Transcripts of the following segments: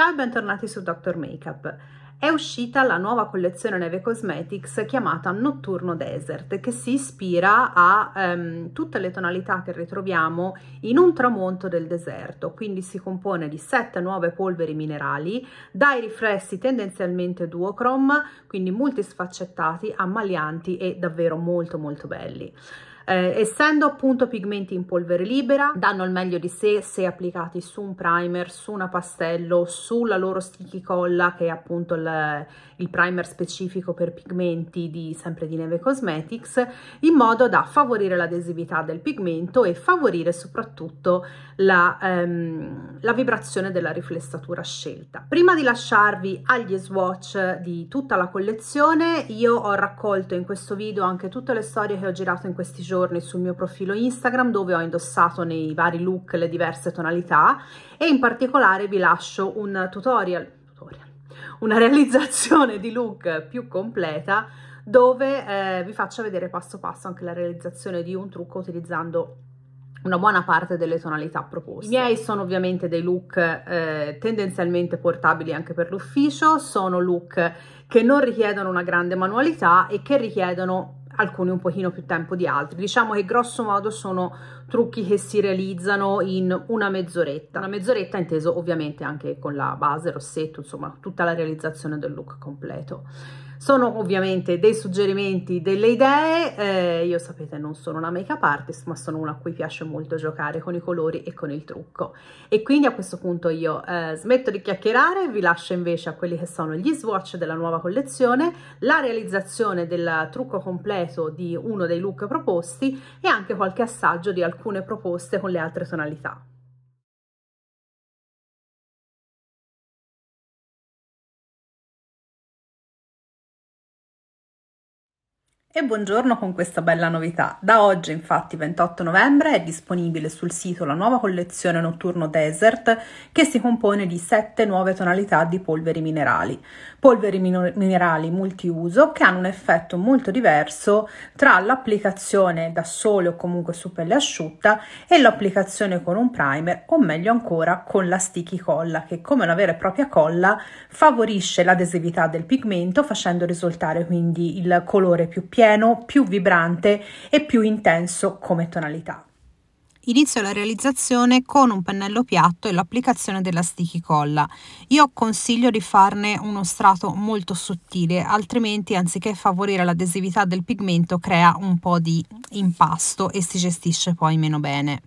Ciao e bentornati su Dr. Makeup. È uscita la nuova collezione Neve Cosmetics chiamata Notturno Desert che si ispira a ehm, tutte le tonalità che ritroviamo in un tramonto del deserto, quindi si compone di sette nuove polveri minerali dai riflessi tendenzialmente duochrome, quindi multisfaccettati, ammalianti e davvero molto molto belli. Eh, essendo appunto pigmenti in polvere libera, danno il meglio di sé se applicati su un primer, su una pastello, sulla loro sticky colla che è appunto il, il primer specifico per pigmenti di sempre di Neve Cosmetics, in modo da favorire l'adesività del pigmento e favorire soprattutto la, ehm, la vibrazione della riflessatura scelta. Prima di lasciarvi agli swatch di tutta la collezione, io ho raccolto in questo video anche tutte le storie che ho girato in questi giorni giorni sul mio profilo Instagram dove ho indossato nei vari look le diverse tonalità e in particolare vi lascio un tutorial, tutorial una realizzazione di look più completa dove eh, vi faccio vedere passo passo anche la realizzazione di un trucco utilizzando una buona parte delle tonalità proposte. I miei sono ovviamente dei look eh, tendenzialmente portabili anche per l'ufficio, sono look che non richiedono una grande manualità e che richiedono alcuni un pochino più tempo di altri. Diciamo che grosso modo sono trucchi che si realizzano in una mezz'oretta, una mezz'oretta inteso ovviamente anche con la base, rossetto, insomma tutta la realizzazione del look completo. Sono ovviamente dei suggerimenti, delle idee, eh, io sapete non sono una make up artist ma sono una a cui piace molto giocare con i colori e con il trucco e quindi a questo punto io eh, smetto di chiacchierare, vi lascio invece a quelli che sono gli swatch della nuova collezione, la realizzazione del trucco completo di uno dei look proposti e anche qualche assaggio di alcune proposte con le altre tonalità. E buongiorno con questa bella novità. Da oggi, infatti, 28 novembre, è disponibile sul sito la nuova collezione notturno Desert che si compone di 7 nuove tonalità di polveri minerali. Polveri min- minerali multiuso che hanno un effetto molto diverso tra l'applicazione da sole o comunque su pelle asciutta e l'applicazione con un primer o meglio ancora con la sticky colla che come una vera e propria colla favorisce l'adesività del pigmento facendo risultare quindi il colore più pieno pieno, più vibrante e più intenso come tonalità. Inizio la realizzazione con un pennello piatto e l'applicazione della sticky colla. Io consiglio di farne uno strato molto sottile, altrimenti anziché favorire l'adesività del pigmento crea un po' di impasto e si gestisce poi meno bene.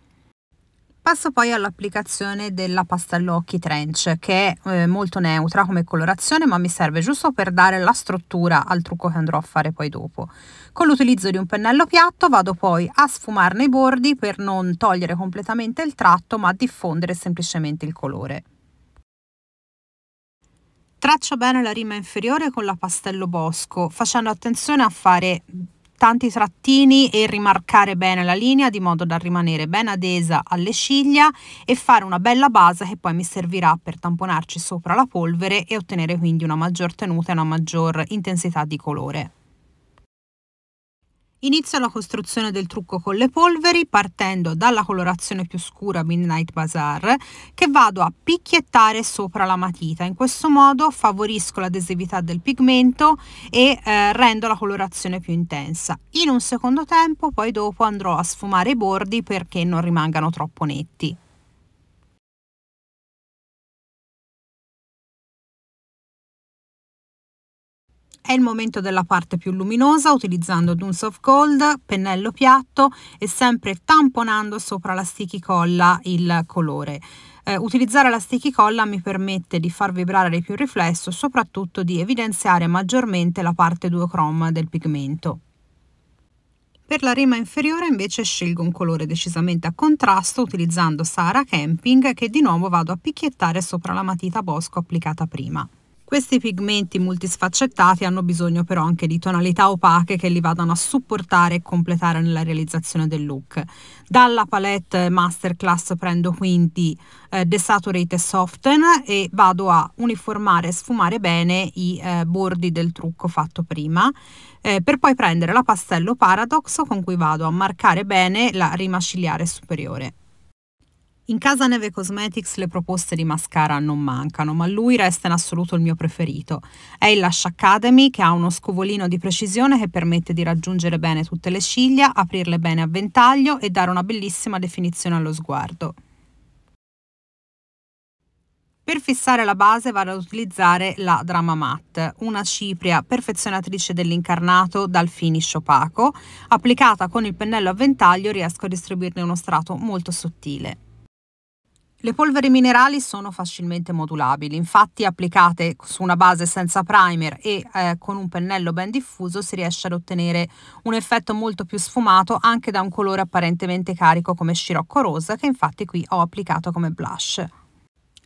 Passo poi all'applicazione della pastello occhi trench che è eh, molto neutra come colorazione ma mi serve giusto per dare la struttura al trucco che andrò a fare poi dopo. Con l'utilizzo di un pennello piatto vado poi a sfumarne i bordi per non togliere completamente il tratto ma diffondere semplicemente il colore. Traccio bene la rima inferiore con la pastello bosco, facendo attenzione a fare tanti trattini e rimarcare bene la linea di modo da rimanere ben adesa alle ciglia e fare una bella base che poi mi servirà per tamponarci sopra la polvere e ottenere quindi una maggior tenuta e una maggior intensità di colore. Inizia la costruzione del trucco con le polveri partendo dalla colorazione più scura Midnight Bazaar che vado a picchiettare sopra la matita. In questo modo favorisco l'adesività del pigmento e eh, rendo la colorazione più intensa. In un secondo tempo poi dopo andrò a sfumare i bordi perché non rimangano troppo netti. È il momento della parte più luminosa utilizzando un soft gold, pennello piatto e sempre tamponando sopra la sticky colla il colore. Eh, utilizzare la sticky colla mi permette di far vibrare di più il riflesso, soprattutto di evidenziare maggiormente la parte duochrome del pigmento. Per la rima inferiore invece scelgo un colore decisamente a contrasto utilizzando Sara Camping che di nuovo vado a picchiettare sopra la matita Bosco applicata prima. Questi pigmenti multisfaccettati hanno bisogno però anche di tonalità opache che li vadano a supportare e completare nella realizzazione del look. Dalla palette Masterclass prendo quindi eh, Desaturate Soften e vado a uniformare e sfumare bene i eh, bordi del trucco fatto prima. Eh, per poi prendere la pastello Paradox con cui vado a marcare bene la rima ciliare superiore. In casa Neve Cosmetics le proposte di mascara non mancano, ma lui resta in assoluto il mio preferito. È il Lash Academy che ha uno scovolino di precisione che permette di raggiungere bene tutte le ciglia, aprirle bene a ventaglio e dare una bellissima definizione allo sguardo. Per fissare la base vado ad utilizzare la Drama Matte, una cipria perfezionatrice dell'incarnato dal finish opaco. Applicata con il pennello a ventaglio riesco a distribuirne uno strato molto sottile. Le polveri minerali sono facilmente modulabili, infatti applicate su una base senza primer e eh, con un pennello ben diffuso si riesce ad ottenere un effetto molto più sfumato anche da un colore apparentemente carico come scirocco rosa che infatti qui ho applicato come blush.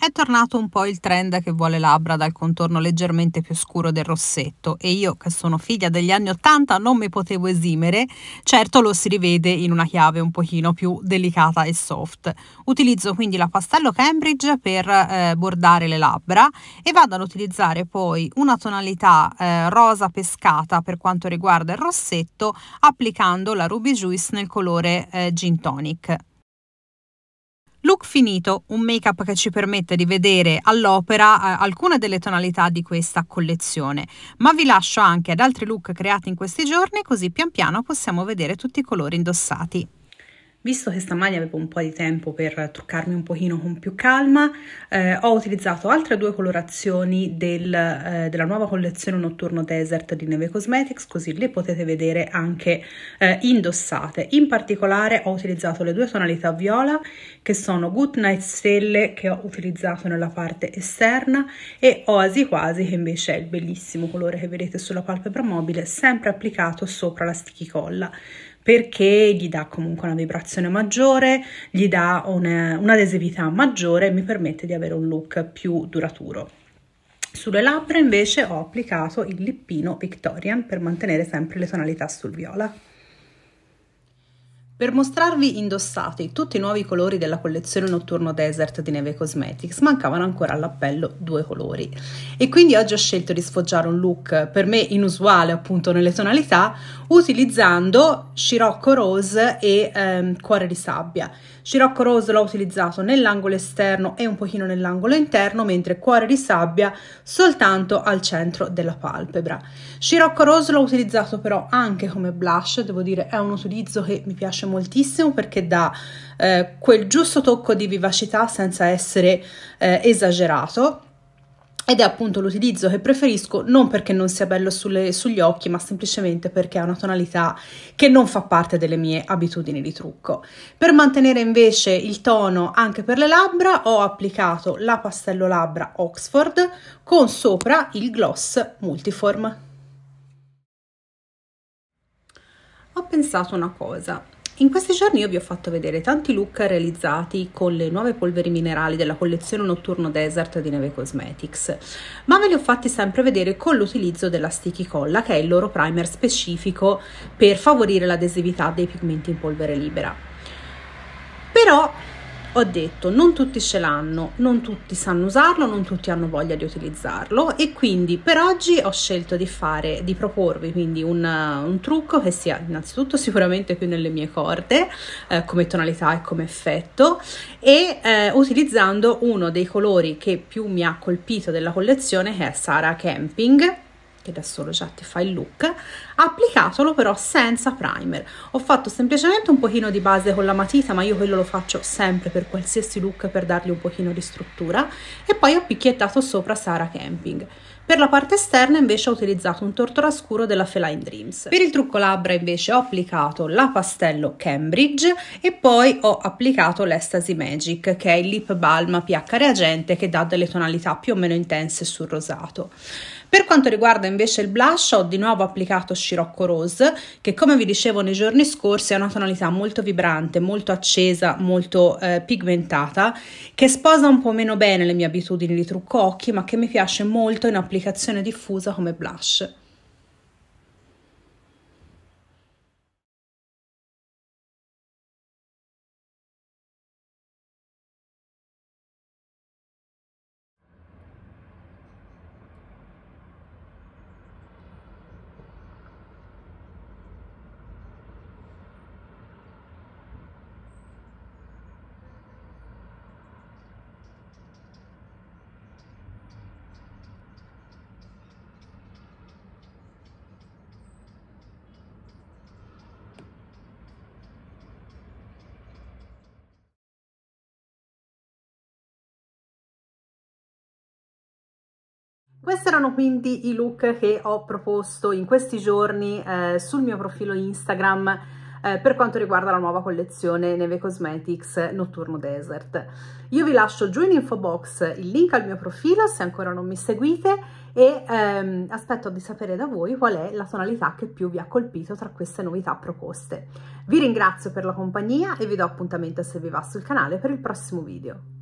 È tornato un po' il trend che vuole labbra dal contorno leggermente più scuro del rossetto e io, che sono figlia degli anni Ottanta, non mi potevo esimere. Certo lo si rivede in una chiave un pochino più delicata e soft. Utilizzo quindi la pastello Cambridge per eh, bordare le labbra e vado ad utilizzare poi una tonalità eh, rosa pescata per quanto riguarda il rossetto applicando la Ruby Juice nel colore eh, Gin Tonic. Look finito, un make-up che ci permette di vedere all'opera eh, alcune delle tonalità di questa collezione, ma vi lascio anche ad altri look creati in questi giorni così pian piano possiamo vedere tutti i colori indossati. Visto che stamani avevo un po' di tempo per truccarmi un pochino con più calma, eh, ho utilizzato altre due colorazioni del, eh, della nuova collezione Notturno Desert di Neve Cosmetics, così le potete vedere anche eh, indossate. In particolare ho utilizzato le due tonalità viola, che sono Good Night Stelle, che ho utilizzato nella parte esterna, e Oasi Quasi, che invece è il bellissimo colore che vedete sulla palpebra mobile, sempre applicato sopra la sticky colla perché gli dà comunque una vibrazione maggiore, gli dà un'adesività maggiore e mi permette di avere un look più duraturo. Sulle labbra invece ho applicato il lippino Victorian per mantenere sempre le tonalità sul viola. Per mostrarvi indossati tutti i nuovi colori della collezione Notturno Desert di Neve Cosmetics, mancavano ancora all'appello due colori. E quindi oggi ho scelto di sfoggiare un look per me inusuale appunto nelle tonalità, utilizzando Scirocco Rose e ehm, Cuore di Sabbia. Scirocco Rose l'ho utilizzato nell'angolo esterno e un pochino nell'angolo interno, mentre Cuore di Sabbia soltanto al centro della palpebra. Scirocco Rose l'ho utilizzato però anche come blush, devo dire è un utilizzo che mi piace piace moltissimo perché dà eh, quel giusto tocco di vivacità senza essere eh, esagerato. Ed è appunto l'utilizzo che preferisco non perché non sia bello sulle, sugli occhi, ma semplicemente perché ha una tonalità che non fa parte delle mie abitudini di trucco. Per mantenere invece il tono anche per le labbra ho applicato la pastello labbra Oxford con sopra il gloss multiform. Ho pensato una cosa, in questi giorni io vi ho fatto vedere tanti look realizzati con le nuove polveri minerali della collezione Notturno Desert di Neve Cosmetics, ma ve li ho fatti sempre vedere con l'utilizzo della Sticky Colla, che è il loro primer specifico per favorire l'adesività dei pigmenti in polvere libera. Però ho detto non tutti ce l'hanno, non tutti sanno usarlo, non tutti hanno voglia di utilizzarlo e quindi per oggi ho scelto di fare, di proporvi quindi un, un trucco che sia innanzitutto sicuramente più nelle mie corde eh, come tonalità e come effetto e eh, utilizzando uno dei colori che più mi ha colpito della collezione che è Sara Camping che da solo già ti fa il look, applicatolo però senza primer. Ho fatto semplicemente un pochino di base con la matita, ma io quello lo faccio sempre per qualsiasi look per dargli un pochino di struttura e poi ho picchiettato sopra Sara Camping. Per la parte esterna invece ho utilizzato un tortora scuro della Feline Dreams. Per il trucco labbra invece ho applicato la pastello Cambridge e poi ho applicato l'Estasy Magic che è il lip balm pH reagente che dà delle tonalità più o meno intense sul rosato. Per quanto riguarda invece il blush ho di nuovo applicato Scirocco Rose che come vi dicevo nei giorni scorsi è una tonalità molto vibrante, molto accesa, molto eh, pigmentata che sposa un po' meno bene le mie abitudini di trucco occhi ma che mi piace molto in applicazione diffusa come blush. Questi erano quindi i look che ho proposto in questi giorni eh, sul mio profilo Instagram eh, per quanto riguarda la nuova collezione Neve Cosmetics Notturno Desert. Io vi lascio giù in info box il link al mio profilo se ancora non mi seguite e ehm, aspetto di sapere da voi qual è la tonalità che più vi ha colpito tra queste novità proposte. Vi ringrazio per la compagnia e vi do appuntamento se vi va sul canale per il prossimo video.